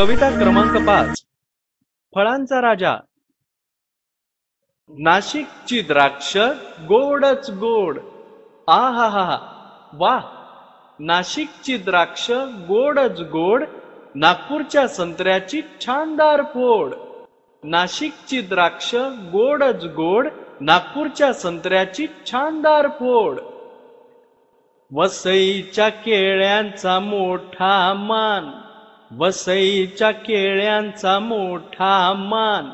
कविता क्रमांक पाच फळांचा राजा नाशिकची द्राक्ष गोडच गोड आ हा हा वा नाशिकची द्राक्ष गोडच गोड नागपूरच्या संत्र्याची छानदार फोड नाशिकची द्राक्ष गोडच गोड नागपूरच्या संत्र्याची छानदार फोड वसईच्या केळ्यांचा मोठा मान वसईच्या केळ्यांचा मोठा मान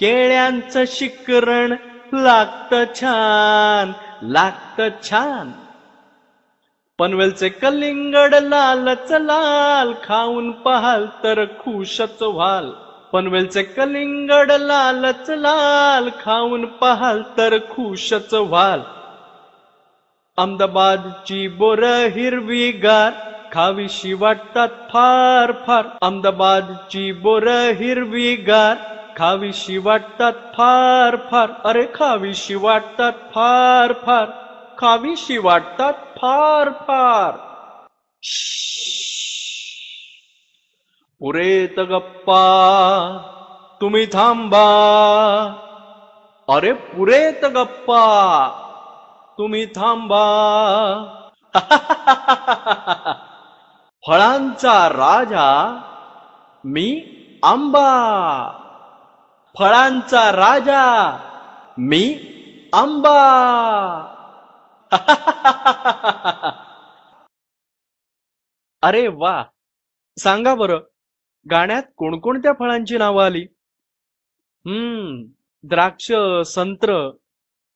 केळ्यांचं शिकरण लागत छान लागत छान पनवेलचे कलिंगड लालच लाल खाऊन पाहाल तर खुशच व्हाल पनवेलचे कलिंगड लालच लाल खाऊन पाहाल तर खुशच व्हाल अहमदाबादची बोर हिरवीगार खावीशी वाटतात फार फार अहमदाबादची बोर हिरवीगार खावीशी वाटतात फार फार अरे खावीशी वाटतात फार फार खावीशी वाटतात फार फार पुरेत गप्पा तुम्ही थांबा अरे पुरेत गप्पा तुम्ही थांबा फळांचा राजा मी आंबा फळांचा राजा मी आंबा अरे वा सांगा बरं गाण्यात कोणकोणत्या फळांची नावं आली हम्म द्राक्ष संत्र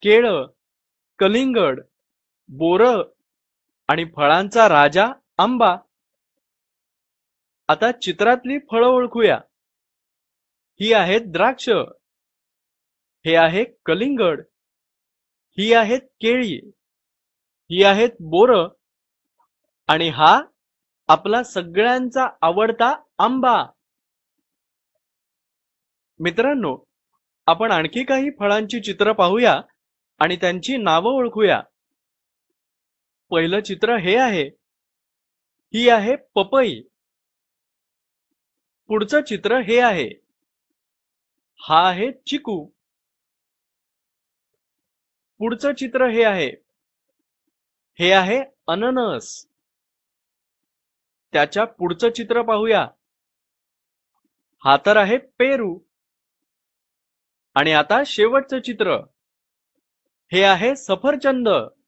केळ कलिंगड बोर आणि फळांचा राजा आंबा आता चित्रातली फळं ओळखूया ही आहेत द्राक्ष हे आहे कलिंगड ही आहेत केळी ही आहेत बोर आणि हा आपला सगळ्यांचा आवडता आंबा मित्रांनो आपण आणखी काही फळांची चित्र पाहूया आणि त्यांची नावं ओळखूया पहिलं चित्र हे आहे ही आहे पपई पुढचं चित्र हे आहे हा आहे चिकू पुढचं चित्र हे आहे हे आहे अननस त्याच्या पुढचं चित्र पाहूया हा तर आहे पेरू आणि आता शेवटचं चित्र हे आहे सफरचंद